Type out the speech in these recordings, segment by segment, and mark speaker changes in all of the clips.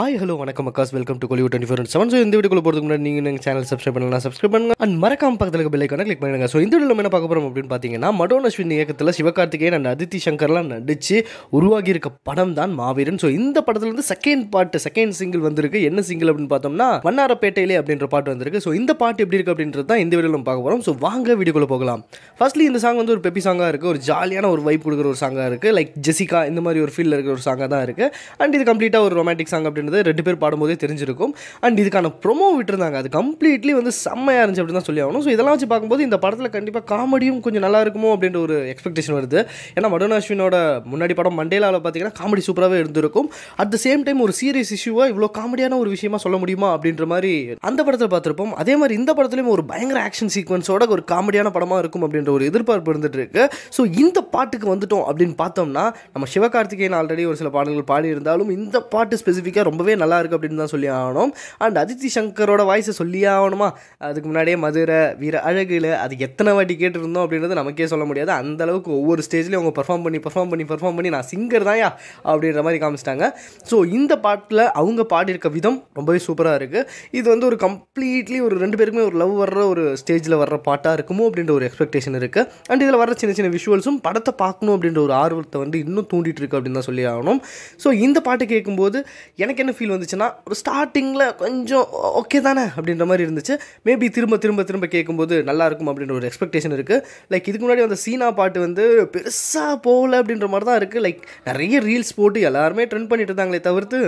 Speaker 1: hi hello வணக்கம் அக்காஸ் welcome to Kollywood twenty four seven so இந்த வீடியோக்குள்ள போகிறதுக்கு முன்னாடி நீங்கள் எங்கள் சேனல் சப்ஸ்கிரைப் பண்ணலாம் சப்ஸ்கிரைப் பண்ணுங்க அண்ட் மறக்காம பக்கத்தில் பெல் கிளிக் பண்ணுங்க ஸோ இந்த வீடியோவில் என்ன பார்க்க போகிறோம் அப்படின்னு பார்த்தீங்கன்னா மடோன் அஸ்வின் இயக்கத்தில் சிவகார்த்திகேயன் அண்ட் அதித்தி சங்கர்லாம் நடித்து உருவாகியிருக்க படம் தான் மாவீரன் ஸோ இந்த படத்தில் வந்து செகண்ட் பாட்டு செகண்ட் சிங்கிள் வந்திருக்கு என்ன சிங்கிள் அப்படின்னு பார்த்தோம்னா வண்ணாரப்பேட்டையிலே அப்படின்ற பாட்டு வந்திருக்கு ஸோ இந்த பாட்டு எப்படி இருக்குது அப்படின்றது தான் இந்த வீடியோவில் பார்க்க போகிறோம் ஸோ வாங்க வீடியோக்குள்ளே போகலாம் ஃபர்ஸ்ட்லி இந்த சாங் வந்து ஒரு பெப்பி சாங்காக இருக்குது ஒரு ஜாலியான ஒரு வைப் கொடுக்குற ஒரு சாங்காக இருக்குது லைக் ஜெசிகா இந்த மாதிரி ஒரு ஃபீல் இருக்கிற ஒரு சாங்காக தான் இருக்குது அண்ட் இது கம்ப்ளீட்டாக ஒரு ரொமான்டிக் சாங் அப்படின்னு அப்படின்றது ரெண்டு பேர் பாடும்போதே தெரிஞ்சிருக்கும் அண்ட் இதுக்கான ப்ரொமோ விட்டுருந்தாங்க அது கம்ப்ளீட்லி வந்து செம்மையாக இருந்துச்சு அப்படின்னு தான் சொல்லி ஆகணும் ஸோ இதெல்லாம் வச்சு பார்க்கும்போது இந்த படத்தில் கண்டிப்பாக காமெடியும் கொஞ்சம் நல்லா இருக்குமோ அப்படின்ற ஒரு எக்ஸ்பெக்டேஷன் வருது ஏன்னா மடன் அஸ்வினோட முன்னாடி படம் மண்டேலாவில் பார்த்தீங்கன்னா காமெடி சூப்பராகவே இருந்திருக்கும் அட் த சேம் டைம் ஒரு சீரியஸ் இஷ்யூவாக இவ்வளோ காமெடியான ஒரு விஷயமா சொல்ல முடியுமா அப்படின்ற மாதிரி அந்த படத்தில் பார்த்துருப்போம் அதே மாதிரி இந்த படத்துலையும் ஒரு பயங்கர ஆக்ஷன் சீக்வன்ஸோட ஒரு காமெடியான படமாக இருக்கும் அப்படின்ற ஒரு எதிர்பார்ப்பு இருந்துட்டு இருக்கு ஸோ இந்த பாட்டுக்கு வந்துட்டோம் அப்படின்னு பார்த்தோம்னா நம்ம சிவகார்த்திகேயன் ஆல்ரெடி ஒரு சில பாடல்கள் பாடி இருந்தாலும் இந்த பாட்டு ஸ்பெசிஃபிக்காக ரொம்பவே நல்லா இருக்குது அப்படின்னு தான் சொல்லி ஆகணும் அண்ட் அதித்தி சங்கரோட வாய்ஸை சொல்லியே ஆகணுமா அதுக்கு முன்னாடியே மதுரை வீர அழகில் அது எத்தனை வாட்டி கேட்டிருந்தோம் அப்படின்றது நமக்கே சொல்ல முடியாது அந்த அளவுக்கு ஒவ்வொரு ஸ்டேஜ்லேயும் அவங்க பர்ஃபார்ம் பண்ணி பர்ஃபார்ம் பண்ணி பர்ஃபார்ம் பண்ணி நான் சிங்கர் தான்யா அப்படின்ற மாதிரி காமிச்சிட்டாங்க ஸோ இந்த பாட்டில் அவங்க பாடியிருக்க விதம் ரொம்பவே சூப்பராக இருக்குது இது வந்து ஒரு கம்ப்ளீட்லி ஒரு ரெண்டு பேருக்குமே ஒரு லவ் வர்ற ஒரு ஸ்டேஜில் வர்ற பாட்டாக இருக்குமோ அப்படின்ற ஒரு எக்ஸ்பெக்டேஷன் இருக்குது அண்ட் இதில் வர சின்ன சின்ன விஷுவல்ஸும் படத்தை பார்க்கணும் அப்படின்ற ஒரு ஆர்வத்தை வந்து இன்னும் தூண்டிகிட்டு இருக்கு அப்படின்னு தான் சொல்லி ஆகணும் ஸோ இந்த பாட்டு கேட்கும்போது எனக்கு ஓகேன்னு ஃபீல் வந்துச்சுன்னா ஒரு ஸ்டார்டிங்கில் கொஞ்சம் ஓகே தானே அப்படின்ற மாதிரி இருந்துச்சு மேபி திரும்ப திரும்ப திரும்ப கேட்கும்போது நல்லாயிருக்கும் அப்படின்ற ஒரு எக்ஸ்பெக்டேஷன் இருக்குது லைக் இதுக்கு முன்னாடி அந்த சீனா பாட்டு வந்து பெருசாக போகல அப்படின்ற மாதிரி தான் இருக்குது லைக் நிறைய ரீல்ஸ் போட்டு எல்லாருமே ட்ரெண்ட் பண்ணிட்டு இருந்தாங்களே தவிர்த்து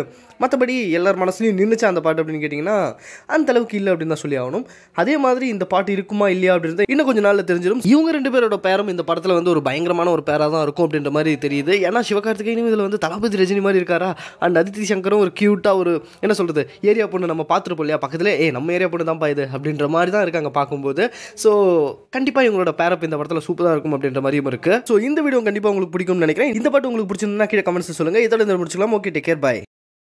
Speaker 1: மற்றபடி எல்லார் மனசுலையும் நின்றுச்சா அந்த பாட்டு அப்படின்னு கேட்டிங்கன்னா அந்த அளவுக்கு இல்லை அப்படின்னு தான் சொல்லி ஆகணும் அதே மாதிரி இந்த பாட்டு இருக்குமா இல்லையா அப்படின்றது இன்னும் கொஞ்சம் நாளில் தெரிஞ்சிடும் இவங்க ரெண்டு பேரோட பேரும் இந்த படத்தில் வந்து ஒரு பயங்கரமான ஒரு பேராக தான் இருக்கும் அப்படின்ற மாதிரி தெரியுது ஏன்னா சிவகார்த்திகேயனும் இதில் வந்து தளபதி ரஜினி மாதிரி இருக்காரா அண்ட் அதித்தி சங்கரும் ஒரு கியூ க்யூட்டாக ஒரு என்ன சொல்கிறது ஏரியா பொண்ணு நம்ம பார்த்துருப்போம் இல்லையா பக்கத்தில் ஏ நம்ம ஏரியா பொண்ணு தான்ப்பா இது அப்படின்ற மாதிரி தான் இருக்காங்க பார்க்கும்போது ஸோ கண்டிப்பாக இவங்களோட பேரப் இந்த படத்தில் சூப்பராக இருக்கும் அப்படின்ற மாதிரியும் இருக்குது ஸோ இந்த வீடியோ கண்டிப்பாக உங்களுக்கு பிடிக்கும்னு நினைக்கிறேன் இந்த பாட்டு உங்களுக்கு பிடிச்சிருந்தா கீழே கமெண்ட்ஸ் சொல்லுங்கள் இதோட இந்த முடிச்சுக்கலாம் ஓகே டேக் கேர் பாய்